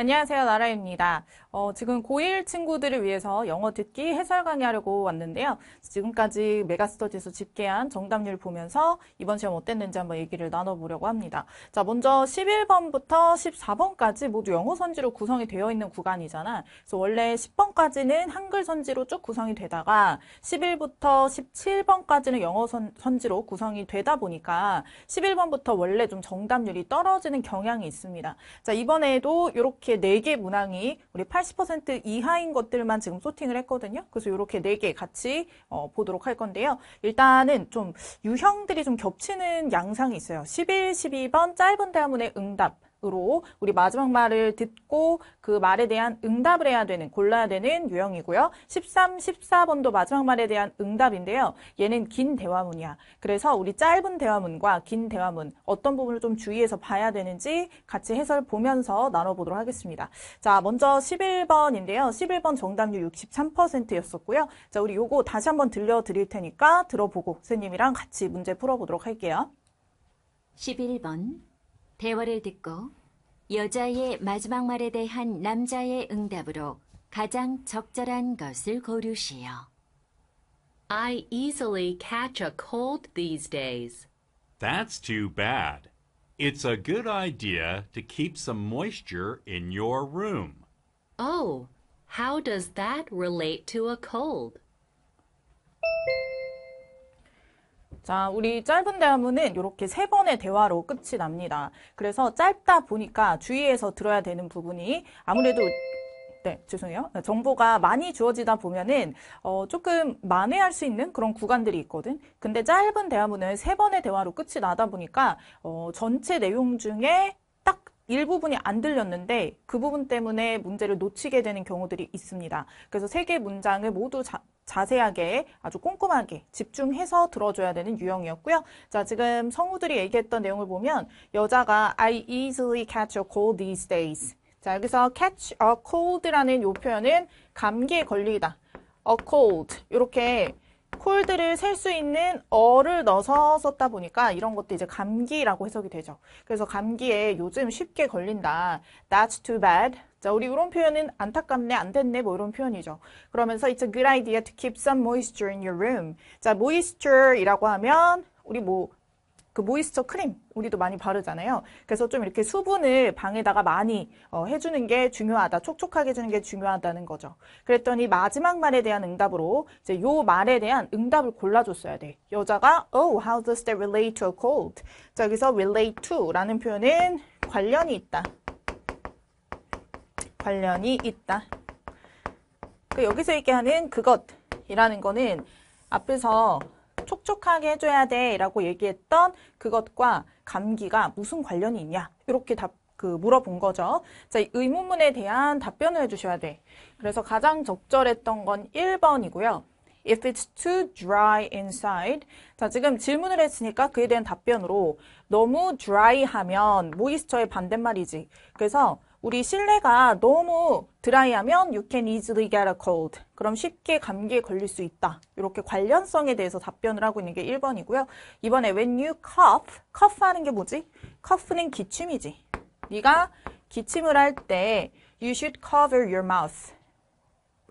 안녕하세요. 나라입니다. 어, 지금 고1 친구들을 위해서 영어 듣기 해설 강의하려고 왔는데요. 지금까지 메가스터디에서 집계한 정답률 보면서 이번 시험 어땠는지 한번 얘기를 나눠보려고 합니다. 자, 먼저 11번부터 14번까지 모두 영어 선지로 구성이 되어 있는 구간이잖아. 그래서 원래 10번까지는 한글 선지로 쭉 구성이 되다가 11부터 17번까지는 영어 선, 선지로 구성이 되다 보니까 11번부터 원래 좀 정답률이 떨어지는 경향이 있습니다. 자, 이번에도 이렇게 이렇게 네개 문항이 우리 80% 이하인 것들만 지금 소팅을 했거든요. 그래서 이렇게 4개 같이 어, 보도록 할 건데요. 일단은 좀 유형들이 좀 겹치는 양상이 있어요. 11, 12번 짧은 대화문의 응답. 으로 우리 마지막 말을 듣고 그 말에 대한 응답을 해야 되는 골라야 되는 유형이고요. 13, 14번도 마지막 말에 대한 응답인데요. 얘는 긴 대화문이야. 그래서 우리 짧은 대화문과 긴 대화문 어떤 부분을 좀 주의해서 봐야 되는지 같이 해설 보면서 나눠보도록 하겠습니다. 자, 먼저 11번인데요. 11번 정답률 63%였었고요. 자, 우리 요거 다시 한번 들려드릴 테니까 들어보고 선생님이랑 같이 문제 풀어보도록 할게요. 11번 대화를 듣고 여자의 마지막 말에 대한 남자의 응답으로 가장 적절한 것을 고르시오. I easily catch a cold these days. That's too bad. It's a good idea to keep some moisture in your room. Oh, how does that relate to a cold? 자, 우리 짧은 대화문은 이렇게 세 번의 대화로 끝이 납니다. 그래서 짧다 보니까 주의해서 들어야 되는 부분이 아무래도 네, 죄송해요. 네, 정보가 많이 주어지다 보면은 어, 조금 만회할 수 있는 그런 구간들이 있거든. 근데 짧은 대화문은 세 번의 대화로 끝이 나다 보니까 어, 전체 내용 중에 일부분이 안 들렸는데 그 부분 때문에 문제를 놓치게 되는 경우들이 있습니다. 그래서 세 개 문장을 모두 자, 자세하게 아주 꼼꼼하게 집중해서 들어줘야 되는 유형이었고요. 자, 지금 성우들이 얘기했던 내용을 보면 여자가 I easily catch a cold these days. 자, 여기서 catch a cold라는 요 표현은 감기에 걸리다. a cold 이렇게 콜드를 셀 수 있는 어를 넣어서 썼다 보니까 이런 것도 이제 감기라고 해석이 되죠. 그래서 감기에 요즘 쉽게 걸린다. That's too bad. 자, 우리 이런 표현은 안타깝네, 안 됐네, 뭐 이런 표현이죠. 그러면서 it's a good idea to keep some moisture in your room. 자, moisture이라고 하면 우리 뭐그 모이스처 크림 우리도 많이 바르잖아요. 그래서 좀 이렇게 수분을 방에다가 많이 어, 해주는 게 중요하다. 촉촉하게 해주는 게 중요하다는 거죠. 그랬더니 마지막 말에 대한 응답으로 이제 요 말에 대한 응답을 골라줬어야 돼. 여자가 Oh, how does that relate to a cold? 자, 여기서 relate to라는 표현은 관련이 있다. 관련이 있다. 그 여기서 얘기하는 그것이라는 거는 앞에서 촉촉하게 해줘야 돼 라고 얘기했던 그것과 감기가 무슨 관련이 있냐 이렇게 답, 그 물어본 거죠. 자, 이 의문문에 대한 답변을 해주셔야 돼. 그래서 가장 적절했던 건 1번이고요. If it's too dry inside. 자, 지금 질문을 했으니까 그에 대한 답변으로 너무 dry하면 모 o i s 의 반대말이지. 그래서 우리 실내가 너무 드라이하면 you can easily get a cold. 그럼 쉽게 감기에 걸릴 수 있다. 이렇게 관련성에 대해서 답변을 하고 있는 게 1번이고요. 이번에 when you cough, cough 하는 게 뭐지? cough는 기침이지. 네가 기침을 할 때 you should cover your mouth.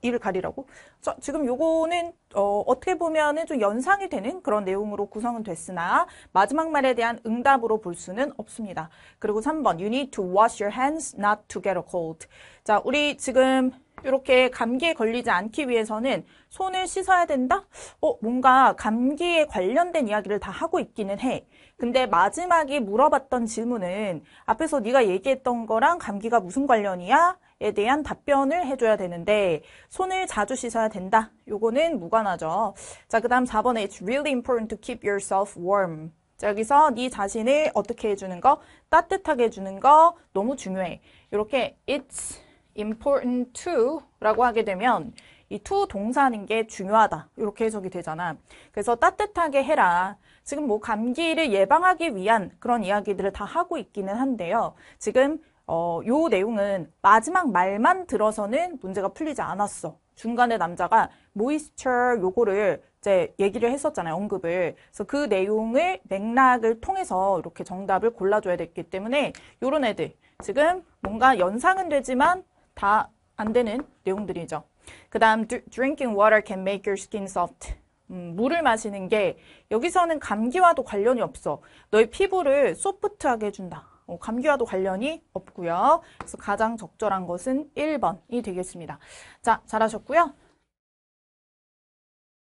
일을 가리라고. 자, 지금 요거는 어, 어떻게 보면은 좀 연상이 되는 그런 내용으로 구성은 됐으나 마지막 말에 대한 응답으로 볼 수는 없습니다. 그리고 3번 you need to wash your hands not to get a cold. 자, 우리 지금 이렇게 감기에 걸리지 않기 위해서는 손을 씻어야 된다? 어, 뭔가 감기에 관련된 이야기를 다 하고 있기는 해. 근데 마지막에 물어봤던 질문은 앞에서 네가 얘기했던 거랑 감기가 무슨 관련이야? 에 대한 답변을 해줘야 되는데 손을 자주 씻어야 된다. 요거는 무관하죠. 자, 그 다음 4번에 It's really important to keep yourself warm. 자, 여기서 네 자신을 어떻게 해주는 거? 따뜻하게 해주는 거 너무 중요해. 이렇게 It's important to 라고 하게 되면 이 to 동사는 게 중요하다. 이렇게 해석이 되잖아. 그래서 따뜻하게 해라. 지금 뭐 감기를 예방하기 위한 그런 이야기들을 다 하고 있기는 한데요. 지금 어, 요 내용은 마지막 말만 들어서는 문제가 풀리지 않았어. 중간에 남자가 moisture 요거를 이제 얘기를 했었잖아요. 언급을. 그래서 그 내용을 맥락을 통해서 이렇게 정답을 골라줘야 됐기 때문에 요런 애들. 지금 뭔가 연상은 되지만 다 안 되는 내용들이죠. 그 다음 drinking water can make your skin soft. 음, 물을 마시는 게 여기서는 감기와도 관련이 없어. 너의 피부를 소프트하게 해준다. 어, 감기와도 관련이 없고요. 그래서 가장 적절한 것은 1번이 되겠습니다. 자, 잘하셨고요.